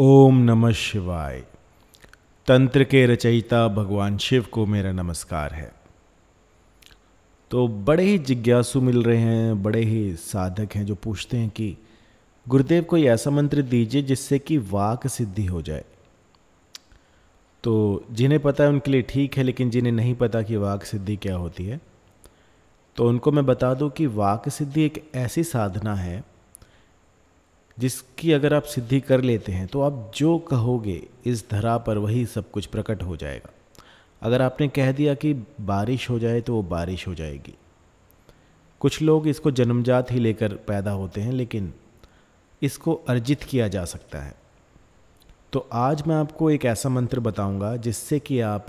ओम नमः शिवाय तंत्र के रचयिता भगवान शिव को मेरा नमस्कार है तो बड़े ही जिज्ञासु मिल रहे हैं बड़े ही साधक हैं जो पूछते हैं कि गुरुदेव कोई ऐसा मंत्र दीजिए जिससे कि वाक सिद्धि हो जाए तो जिन्हें पता है उनके लिए ठीक है लेकिन जिन्हें नहीं पता कि वाक सिद्धि क्या होती है तो उनको मैं बता दूं कि वाक सिद्धि एक ऐसी साधना है जिसकी अगर आप सिद्धि कर लेते हैं तो आप जो कहोगे इस धरा पर वही सब कुछ प्रकट हो जाएगा अगर आपने कह दिया कि बारिश हो जाए तो वो बारिश हो जाएगी कुछ लोग इसको जन्मजात ही लेकर पैदा होते हैं लेकिन इसको अर्जित किया जा सकता है तो आज मैं आपको एक ऐसा मंत्र बताऊंगा जिससे कि आप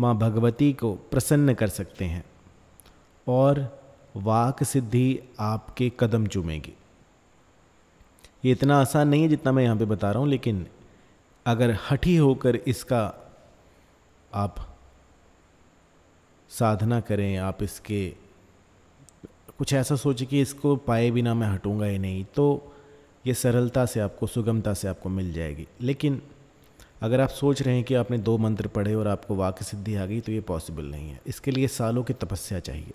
माँ भगवती को प्रसन्न कर सकते हैं और वाक सिद्धि आपके कदम चूमेगी ये इतना आसान नहीं है जितना मैं यहाँ पे बता रहा हूँ लेकिन अगर हठी होकर इसका आप साधना करें आप इसके कुछ ऐसा सोचें कि इसको पाए बिना मैं हटूँगा ही नहीं तो ये सरलता से आपको सुगमता से आपको मिल जाएगी लेकिन अगर आप सोच रहे हैं कि आपने दो मंत्र पढ़े और आपको वाक्य सिद्धि आ गई तो ये पॉसिबल नहीं है इसके लिए सालों की तपस्या चाहिए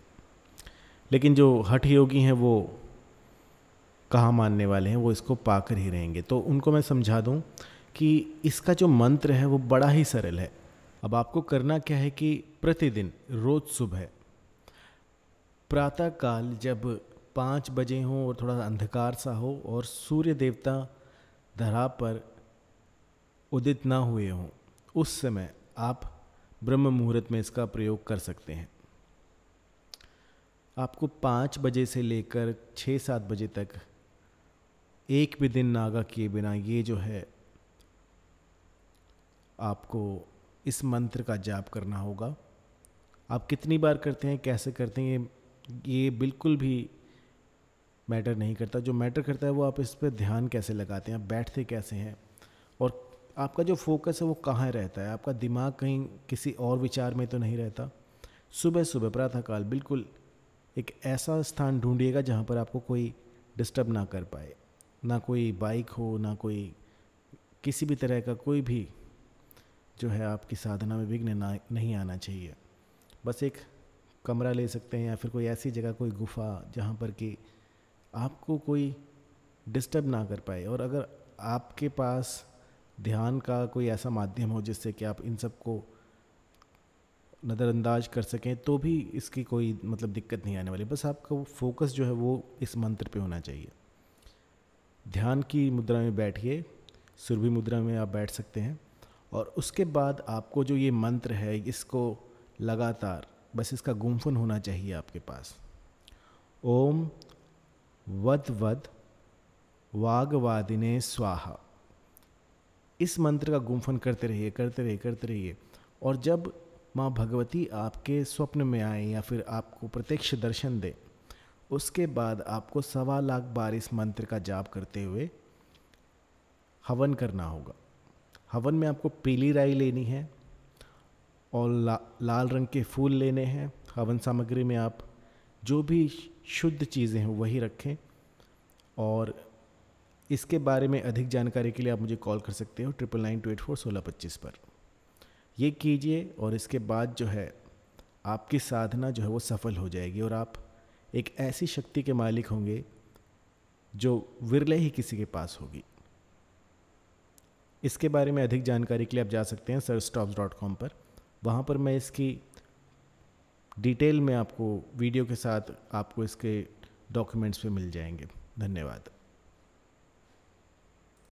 लेकिन जो हठ योगी हैं वो कहाँ मानने वाले हैं वो इसको पाकर ही रहेंगे तो उनको मैं समझा दूँ कि इसका जो मंत्र है वो बड़ा ही सरल है अब आपको करना क्या है कि प्रतिदिन रोज़ सुबह प्रातःकाल जब पाँच बजे हों और थोड़ा अंधकार सा हो और सूर्य देवता धरा पर उदित ना हुए हों उस समय आप ब्रह्म मुहूर्त में इसका प्रयोग कर सकते हैं आपको पाँच बजे से लेकर छः सात बजे तक एक भी दिन नागा किए बिना ये जो है आपको इस मंत्र का जाप करना होगा आप कितनी बार करते हैं कैसे करते हैं ये ये बिल्कुल भी मैटर नहीं करता जो मैटर करता है वो आप इस पर ध्यान कैसे लगाते हैं आप बैठते कैसे हैं और आपका जो फोकस है वो कहाँ रहता है आपका दिमाग कहीं किसी और विचार में तो नहीं रहता सुबह सुबह प्रातःकाल बिल्कुल एक ऐसा स्थान ढूंढिएगा जहाँ पर आपको कोई डिस्टर्ब ना कर पाए ना कोई बाइक हो ना कोई किसी भी तरह का कोई भी जो है आपकी साधना में विघ्न ना नहीं आना चाहिए बस एक कमरा ले सकते हैं या फिर कोई ऐसी जगह कोई गुफा जहाँ पर कि आपको कोई डिस्टर्ब ना कर पाए और अगर आपके पास ध्यान का कोई ऐसा माध्यम हो जिससे कि आप इन सब को नज़रअंदाज कर सकें तो भी इसकी कोई मतलब दिक्कत नहीं आने वाली बस आपका फोकस जो है वो इस मंत्र पे होना चाहिए ध्यान की मुद्रा में बैठिए सुरभि मुद्रा में आप बैठ सकते हैं और उसके बाद आपको जो ये मंत्र है इसको लगातार बस इसका गुमफुन होना चाहिए आपके पास ओम वद वद वागवादिने स्वाहा इस मंत्र का गुमफन करते रहिए करते रहिए करते रहिए और जब माँ भगवती आपके स्वप्न में आए या फिर आपको प्रत्यक्ष दर्शन दें उसके बाद आपको सवा लाख बार इस मंत्र का जाप करते हुए हवन करना होगा हवन में आपको पीली राई लेनी है और ला, लाल रंग के फूल लेने हैं हवन सामग्री में आप जो भी शुद्ध चीज़ें हैं वही रखें और इसके बारे में अधिक जानकारी के लिए आप मुझे कॉल कर सकते हो triple nine two eight four सोलह पच्चीस पर ये कीजिए और इसके बाद जो है आपकी साधना जो है वो सफल हो जाएगी और आप एक ऐसी शक्ति के मालिक होंगे जो विरले ही किसी के पास होगी इसके बारे में अधिक जानकारी के लिए आप जा सकते हैं सर स्टॉक्स डॉट कॉम पर वहाँ पर मैं इसकी डिटेल में आपको वीडियो के साथ आपको इसके डॉक्यूमेंट्स पे मिल जाएंगे धन्यवाद